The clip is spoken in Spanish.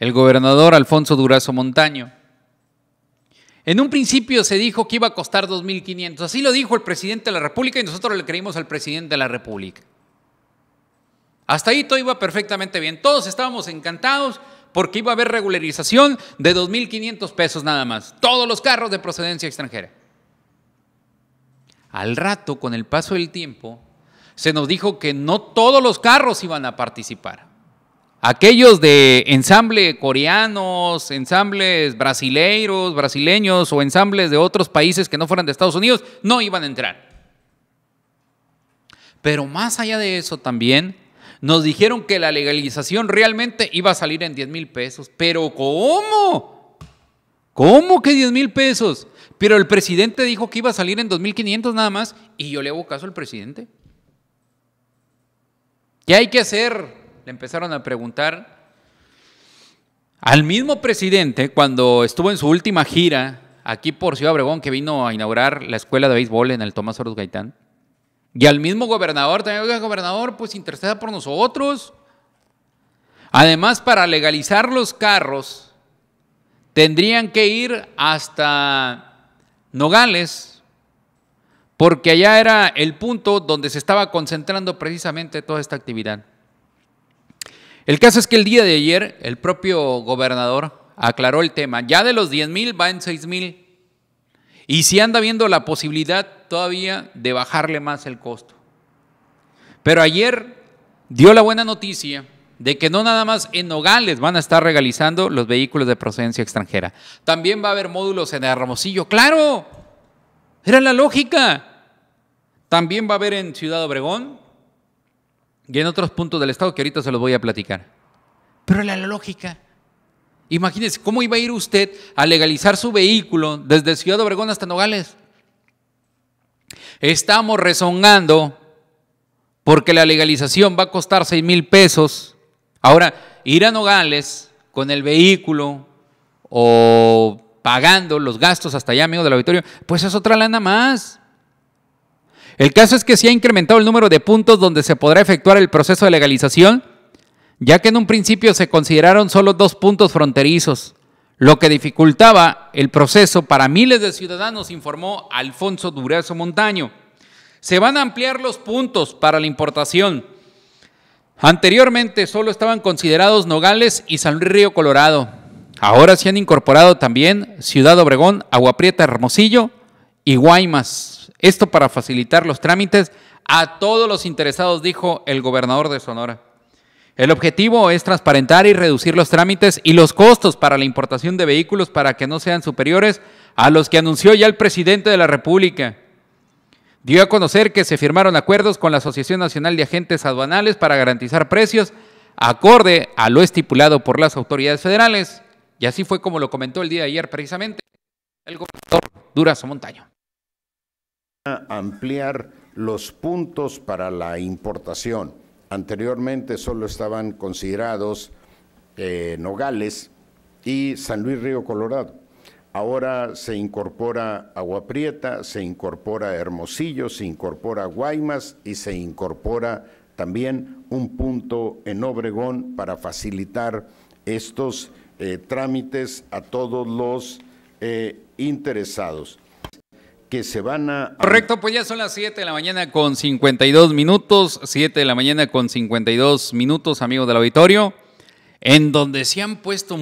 el gobernador Alfonso Durazo Montaño. En un principio se dijo que iba a costar 2.500, así lo dijo el presidente de la República y nosotros le creímos al presidente de la República. Hasta ahí todo iba perfectamente bien, todos estábamos encantados porque iba a haber regularización de 2.500 pesos nada más, todos los carros de procedencia extranjera. Al rato, con el paso del tiempo, se nos dijo que no todos los carros iban a participar aquellos de ensamble coreanos, ensambles brasileiros, brasileños o ensambles de otros países que no fueran de Estados Unidos, no iban a entrar. Pero más allá de eso también, nos dijeron que la legalización realmente iba a salir en 10 mil pesos. Pero ¿cómo? ¿Cómo que 10 mil pesos? Pero el presidente dijo que iba a salir en 2.500 nada más y yo le hago caso al presidente. ¿Qué hay que hacer empezaron a preguntar al mismo presidente cuando estuvo en su última gira aquí por Ciudad Obregón, que vino a inaugurar la escuela de béisbol en el Tomás Oros Gaitán, y al mismo gobernador, también, gobernador, pues interceda por nosotros. Además, para legalizar los carros, tendrían que ir hasta Nogales, porque allá era el punto donde se estaba concentrando precisamente toda esta actividad. El caso es que el día de ayer el propio gobernador aclaró el tema. Ya de los 10 mil va en 6 mil. Y si anda viendo la posibilidad todavía de bajarle más el costo. Pero ayer dio la buena noticia de que no nada más en Nogales van a estar regalizando los vehículos de procedencia extranjera. También va a haber módulos en Hermosillo. ¡Claro! Era la lógica. También va a haber en Ciudad Obregón, y en otros puntos del Estado que ahorita se los voy a platicar. Pero la lógica. Imagínense, ¿cómo iba a ir usted a legalizar su vehículo desde Ciudad Obregón hasta Nogales? Estamos rezongando porque la legalización va a costar 6 mil pesos. Ahora, ir a Nogales con el vehículo o pagando los gastos hasta allá, amigo del auditorio, pues es otra lana más. El caso es que se ha incrementado el número de puntos donde se podrá efectuar el proceso de legalización, ya que en un principio se consideraron solo dos puntos fronterizos, lo que dificultaba el proceso para miles de ciudadanos, informó Alfonso Durazo Montaño. Se van a ampliar los puntos para la importación. Anteriormente solo estaban considerados Nogales y San Río Colorado. Ahora se han incorporado también Ciudad Obregón, Agua Prieta, Hermosillo y Guaymas. Esto para facilitar los trámites a todos los interesados, dijo el gobernador de Sonora. El objetivo es transparentar y reducir los trámites y los costos para la importación de vehículos para que no sean superiores a los que anunció ya el presidente de la República. Dio a conocer que se firmaron acuerdos con la Asociación Nacional de Agentes Aduanales para garantizar precios acorde a lo estipulado por las autoridades federales. Y así fue como lo comentó el día de ayer precisamente el gobernador Durazo Montaño. Ampliar los puntos para la importación. Anteriormente solo estaban considerados eh, Nogales y San Luis Río Colorado. Ahora se incorpora Agua Prieta, se incorpora Hermosillo, se incorpora Guaymas y se incorpora también un punto en Obregón para facilitar estos eh, trámites a todos los eh, interesados que se van a... Correcto, pues ya son las 7 de la mañana con 52 minutos, 7 de la mañana con 52 minutos, amigos del auditorio, en donde se han puesto...